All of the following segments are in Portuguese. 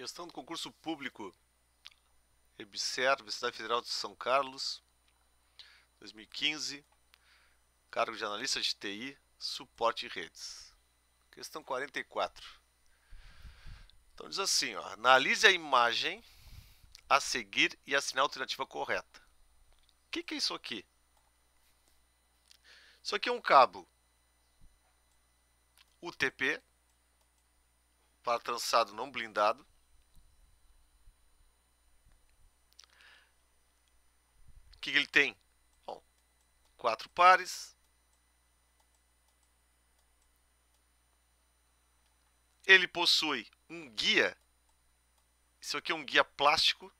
Questão do concurso público. Observe, Cidade Federal de São Carlos, 2015. Cargo de analista de TI, suporte de redes. Questão 44. Então diz assim, ó, analise a imagem a seguir e assine a alternativa correta. O que, que é isso aqui? Isso aqui é um cabo UTP, para trançado não blindado, O que, que ele tem? Bom, quatro pares. Ele possui um guia. Isso aqui é um guia plástico.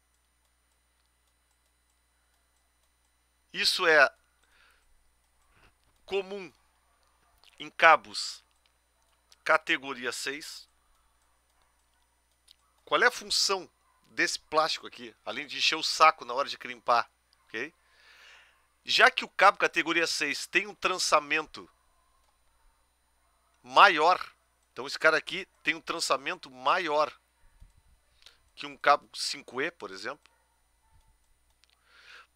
Isso é comum em cabos categoria 6. Qual é a função desse plástico aqui, além de encher o saco na hora de crimpar? ok? Já que o cabo categoria 6 tem um trançamento maior, então esse cara aqui tem um trançamento maior que um cabo 5E, por exemplo.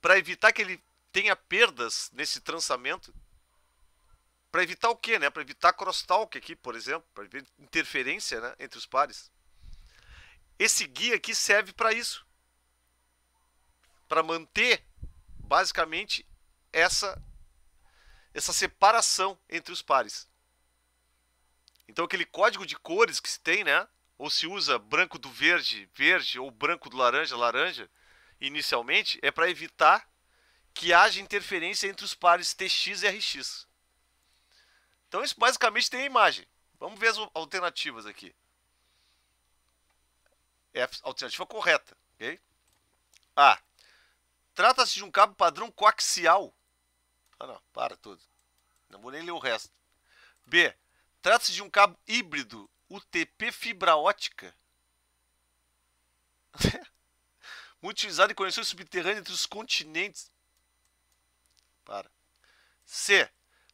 Para evitar que ele tenha perdas nesse trançamento, para evitar o quê, né? Para evitar crosstalk aqui, por exemplo, para evitar interferência, né, entre os pares. Esse guia aqui serve para isso. Para manter basicamente essa essa separação entre os pares. Então aquele código de cores que se tem, né? Ou se usa branco do verde, verde, ou branco do laranja, laranja, inicialmente, é para evitar que haja interferência entre os pares TX e RX. Então isso basicamente tem a imagem. Vamos ver as alternativas aqui. É a alternativa correta, ok? A. Trata-se de um cabo padrão coaxial. Ah, não, para tudo. Não vou nem ler o resto. B. Trata-se de um cabo híbrido UTP fibra ótica. Muito utilizado em conexões subterrâneas entre os continentes. Para. C.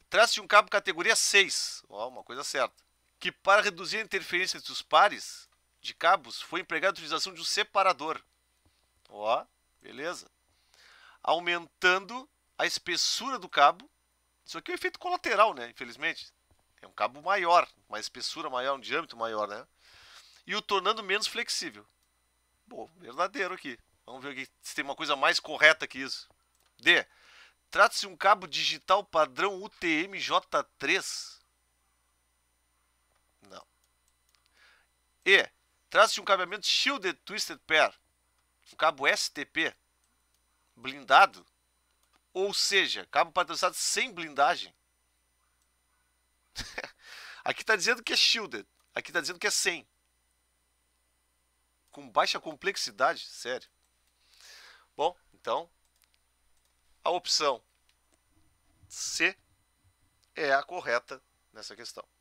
Trata-se de um cabo categoria 6. Ó, uma coisa certa. Que para reduzir a interferência entre os pares de cabos foi empregada a utilização de um separador. Ó, beleza aumentando a espessura do cabo. Isso aqui é um efeito colateral, né? Infelizmente. É um cabo maior, uma espessura maior, um diâmetro maior, né? E o tornando menos flexível. Bom, verdadeiro aqui. Vamos ver aqui se tem uma coisa mais correta que isso. D. Trata-se de um cabo digital padrão UTM-J3. Não. E. Trata-se de um cabeamento Shielded Twisted Pair. Um cabo STP blindado, ou seja, cabo padronizado sem blindagem. aqui está dizendo que é shielded, aqui está dizendo que é sem. Com baixa complexidade, sério. Bom, então, a opção C é a correta nessa questão.